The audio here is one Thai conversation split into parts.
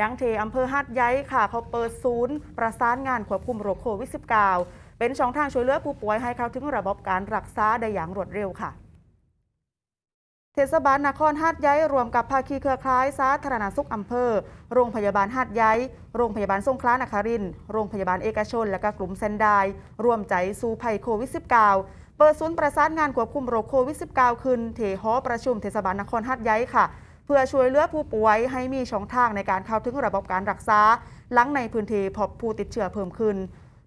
ยังเทอำเภอฮัดย้ายค่ะเขาเปิดศูนย์ประสานงานควบคุมโรคโควิด -19 เป็นช่องทางช่วยเหลือผู้ป่วยให้เข้าถึงระบบการรักษา ได้อย่างรวดเร็วค่ะ เทศบาลนครฮัดย้ายรวมกับภาคีเครือข่ายสาธารณสุขอำเภอ โรงพยาบาลฮัดย้ายโรงพยาบาลสงขลานครินโรงพยาบาลเอกชนและก็กลุ่มเซนไดรวมใจสู้ภัยโควิด -19 เปิดศูนย์ประสานงานควบคุมโรคโควิด -19 ขึ้นเทหอประชุมเทศบาลนครฮัดย้ายค่ะเพื่อช่วยเหลือผู้ป่วยให้มีช่องทางในการเข้าถึงระบบการรักษาหลังในพื้นที่พบผู้ติดเชื้อเพิ่มขึ้น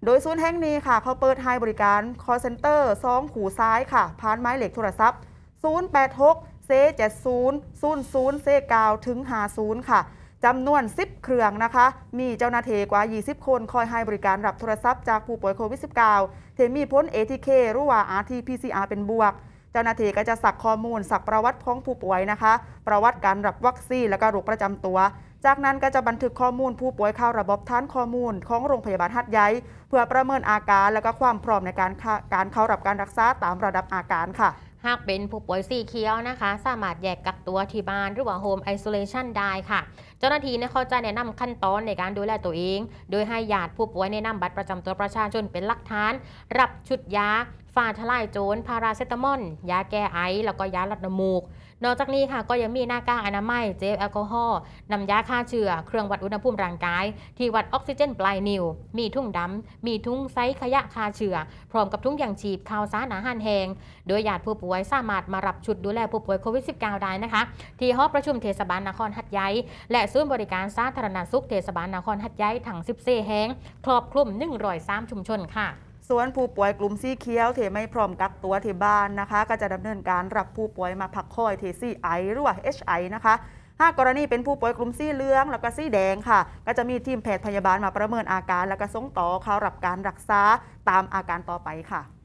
โดยศูนย์แห่งนี้ค่ะ เขาเปิดให้บริการ call center งขู่ซ้ายค่ะผ่านไม้เหล็กโทรศัพท์ 086เ70 00เซ9ถึง50ค่ะจำนวน 10 เครื่องนะคะ มีเจ้าหน้าที่กว่า 20 คนคอยให้บริการรับโทรศัพท์ จากผู้ป่วยโควิด -19 ที่มีพ้น ATK หรือว่า RT-PCR เป็นบวกเจ้าหน้าที่ก็จะสักข้อมูลสักประวัติของผู้ป่วยนะคะ ประวัติการรับวัคซีนและก็โรคประจำตัว จากนั้นก็จะบันทึกข้อมูลผู้ป่วยเข้าระบบฐานข้อมูลของโรงพยาบาลหัดใหญ่เพื่อประเมินอาการ และก็ความพร้อมในการการเข้ารับการรักษาตามระดับอาการค่ะ หากเป็นผู้ ป่วยสีเขียวนะคะ สามารถแยกกักตัวที่บ้านหรือว่าโฮมไอโซเลชันได้ค่ะ เจ้าหน้าที่เนี่ยเขาจะแนะนำขั้นตอนในการดูแลตัวเอง โดยให้ญาติผู้ป่วยแนะนำบัตรประจำตัวประชาชนเป็นหลักฐาน รับชุดยา้าทลายโจรพาราเซตามอลยาแก้ไอ แล้วก็ยาลดน้ำมูก นอกจากนี้ค่ะก็ยังมีหน้ากากอนามัย เจลแอลกอฮอล์นำยาฆ่าเชื้อเครื่องวัดอุณหภูมิร่างกาย ที่วัดออกซิเจนปลายนิ้วมีทุ่งดำ มีทุ่งไซขยะฆ่าเชื้อพร้อมกับทุ่งยางฉีบข่าวสารอาหารแห้งโดยญาติผู้ป่วยสามารถมารับชุดดูแลผู้ป่วยโควิด -19 ได้นะคะ ที่หองประชุมเทศบาลนครหัดใหญ่และศูนย์บริการสาธารณสุขเทศบาลนครหัดใหญ่ถั้ง1ซแห้งครอบคลุม103ชุมชนค่ะส่วนผู้ป่วยกลุ่มสีเขียวที่ไม่พร้อมกักตัวที่บ้านนะคะ ก็จะดำเนินการรับผู้ป่วยมาพักคอยที่ซีไอหรือว่าเอชไอนะคะหากกรณีเป็นผู้ป่วยกลุ่มสีเหลือง แล้วก็สีแดงค่ะ ก็จะมีทีมแพทย์พยาบาลมาประเมินอาการ แล้วก็ส่งต่อเขารับการรักษาตามอาการต่อไปค่ะ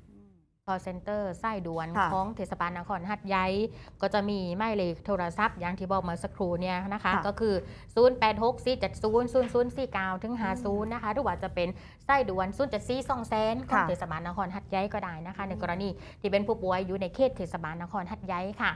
ค c เซ็นเตอร์ไส้ด่วนของเทศบาลนครหัดใหญ่ก็จะมีหมายเลขโทรศัพท์อย่างที่บอกมาสักครู่เนี่ยนะคะค่ะก็คือ0864700049ถึง50นะคะหรือว่าจะเป็นไส้ด่วน0 7 4 2แสนของเทศบาลนครหัดใหญ่ก็ได้นะคะ ในกรณีที่เป็นผู้ป่วยอยู่ในเขตเทศบาลนครหัดใหญ่ค่ะ